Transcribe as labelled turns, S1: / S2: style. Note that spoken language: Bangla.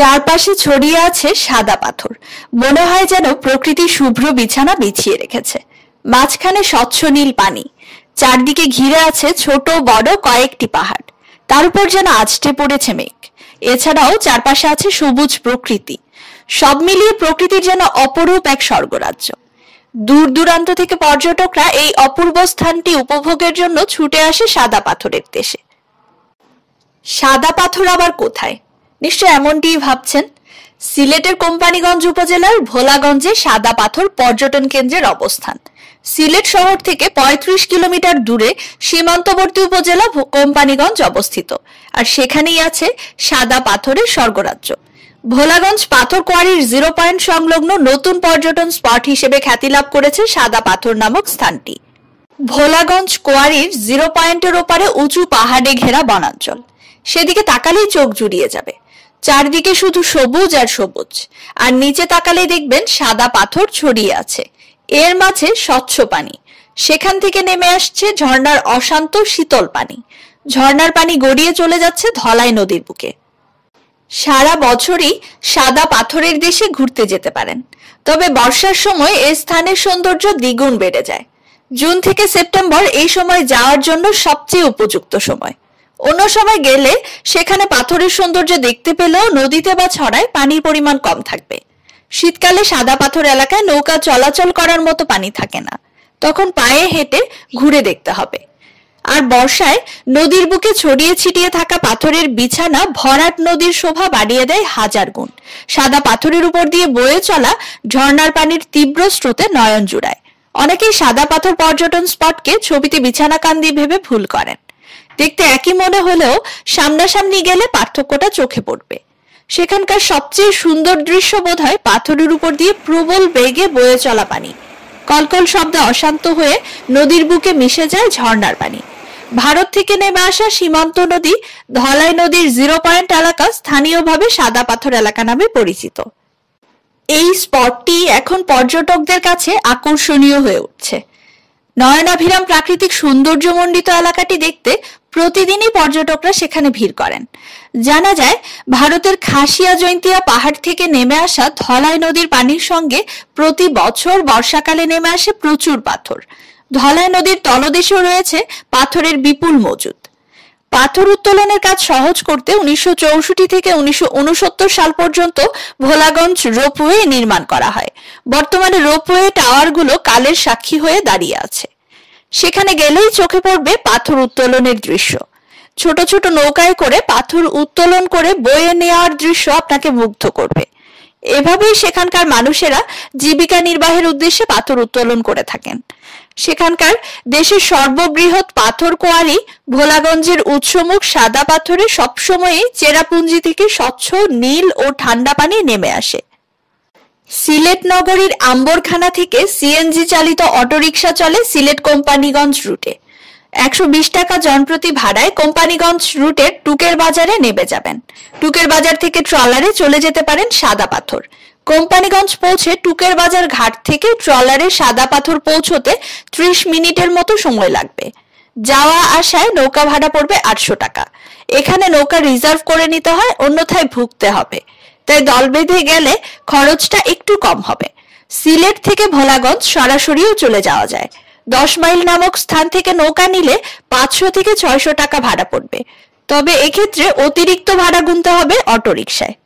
S1: চারপাশে ছড়িয়ে আছে সাদা পাথর মনে হয় যেন প্রকৃতি শুভ্র বিছানা বিছিয়ে রেখেছে মাঝখানে স্বচ্ছ নীল পানি চারদিকে ঘিরে আছে ছোট বড় কয়েকটি পাহাড় তার উপর যেন আজটে পড়েছে মেঘ এছাড়াও চারপাশে আছে সবুজ প্রকৃতি সব মিলিয়ে প্রকৃতির যেন অপরূপ এক স্বর্গরাজ্য দূর দূরান্ত থেকে পর্যটকরা এই অপূর্ব স্থানটি উপভোগের জন্য ছুটে আসে সাদা পাথরের দেশে সাদা পাথর আবার কোথায় নিশ্চয় এমনটিই ভাবছেন সিলেটের কোম্পানিগঞ্জ উপজেলার ভোলাগঞ্জে সাদা পাথর পর্যটন কেন্দ্রের অবস্থান সিলেট শহর থেকে ৩৫ কিলোমিটার দূরে সীমান্তবর্তী উপজেলা কোম্পানিগঞ্জ অবস্থিত আর সেখানেই আছে সাদা পাথরের স্বর্গরাজ্য ভোলাগঞ্জ পাথর কোয়ারির জিরো পয়েন্ট সংলগ্ন নতুন পর্যটন স্পট হিসেবে খ্যাতি লাভ করেছে সাদা পাথর নামক স্থানটি ভোলাগঞ্জ কোয়ারির জিরো পয়েন্টের ওপারে উঁচু পাহাড়ে ঘেরা বনাঞ্চল সেদিকে তাকালেই চোখ জুড়িয়ে যাবে চারদিকে শুধু সবুজ আর সবুজ আর নিচে তাকালে দেখবেন সাদা পাথর ছড়িয়ে আছে এর মাঝে স্বচ্ছ পানি সেখান থেকে নেমে আসছে ঝর্ণার অশান্ত শীতল পানি ঝর্ণার পানি গড়িয়ে চলে যাচ্ছে ধলাই নদীর বুকে সারা বছরই সাদা পাথরের দেশে ঘুরতে যেতে পারেন তবে বর্ষার সময় এ স্থানের সৌন্দর্য দ্বিগুণ বেড়ে যায় জুন থেকে সেপ্টেম্বর এই সময় যাওয়ার জন্য সবচেয়ে উপযুক্ত সময় অন্য সময় গেলে সেখানে পাথরের সৌন্দর্য দেখতে পেলেও নদীতে বা ছড়ায় পানির পরিমাণ কম থাকবে শীতকালে সাদা পাথর এলাকায় নৌকা চলাচল করার মতো পানি থাকে না তখন পায়ে হেঁটে ঘুরে দেখতে হবে আর বর্ষায় নদীর বুকে ছড়িয়ে ছিটিয়ে থাকা পাথরের বিছানা ভরাট নদীর শোভা বাড়িয়ে দেয় হাজার গুণ সাদা পাথরের উপর দিয়ে বয়ে চলা ঝর্ণার পানির তীব্র স্রোতে নয়ন জুড়ায় অনেকেই সাদা পাথর পর্যটন স্পটকে ছবিতে বিছানা কান্দি ভেবে ভুল করেন দেখতে একই মনে হলেও সামনাসামনি গেলে পার্থক্যটা চোখে পড়বে সেখানকার সবচেয়ে সুন্দর দৃশ্য বোধ হয় পাথরের উপর দিয়ে প্রবল বেগে বয়ে চলা পানি কলকল শব্দে অশান্ত হয়ে নদীর বুকে মিশে যায় ঝর্ণার পানি ভারত থেকে নেমে আসা সীমান্ত নদী ধলাই নদীর জিরো পয়েন্ট এলাকা স্থানীয়ভাবে সাদা পাথর এলাকা নামে পরিচিত এই স্পটটি এখন পর্যটকদের কাছে আকর্ষণীয় হয়ে উঠছে নয়নাভিরাম প্রাকৃতিক সৌন্দর্যমণ্ডিত এলাকাটি দেখতে প্রতিদিনই পর্যটকরা সেখানে ভিড় করেন জানা যায় ভারতের খাসিয়া জৈন্তিয়া পাহাড় থেকে নেমে আসা ধলাই নদীর পানির সঙ্গে প্রতি বছর বর্ষাকালে নেমে আসে প্রচুর পাথর ধলাই নদীর তলদেশেও রয়েছে পাথরের বিপুল মজুদ পাথর উত্তোলনের কাজ সহজ করতে উনিশশো থেকে উনিশশো সাল পর্যন্ত ভোলাগঞ্জ রোপওয়ে নির্মাণ করা হয় বর্তমানে রোপওয়ে টাওয়ারগুলো কালের সাক্ষী হয়ে দাঁড়িয়ে আছে সেখানে গেলেই চোখে পড়বে পাথর উত্তোলনের দৃশ্য ছোট ছোট নৌকায় করে পাথর উত্তোলন করে বয়ে নেওয়ার দৃশ্য আপনাকে মুগ্ধ করবে এভাবেই সেখানকার মানুষেরা জীবিকা নির্বাহের উদ্দেশ্যে পাথর উত্তোলন করে থাকেন সেখানকার দেশের সর্ববৃহৎ পাথর কোয়ারি ভোলাগঞ্জের উৎসমুখ সাদা পাথরে সবসময়ই চেরাপুঞ্জি থেকে স্বচ্ছ নীল ও ঠান্ডা পানি নেমে আসে সিলেট নগরীর আম্বরখানা থেকে সিএনজি চালিত অটোরিকশা চলে সিলেট কোম্পানিগঞ্জ রুটে একশো বিশ টাকা জনপ্রতি ভাড়ায় কোম্পানিগঞ্জ রুটের টুকের বাজারে নেমে যাবেন টুকের বাজার থেকে ট্রলারে চলে যেতে পারেন সাদা পাথর কোম্পানিগঞ্জ পৌঁছে টুকের বাজার ঘাট থেকে ট্রলারে সাদা পাথর পৌঁছতে ত্রিশ মিনিটের মতো সময় লাগবে যাওয়া আসায় নৌকা ভাড়া পড়বে আটশো টাকা এখানে নৌকা রিজার্ভ করে নিতে হয় অন্যথায় ভুগতে হবে তাই দল বেঁধে গেলে খরচটা একটু কম হবে সিলেট থেকে ভোলাগঞ্জ সরাসরিও চলে যাওয়া যায় দশ মাইল নামক স্থান থেকে নৌকা নিলে পাঁচশো থেকে ছয়শো টাকা ভাড়া পড়বে তবে এক্ষেত্রে অতিরিক্ত ভাড়া গুনতে হবে অটোরিকশায়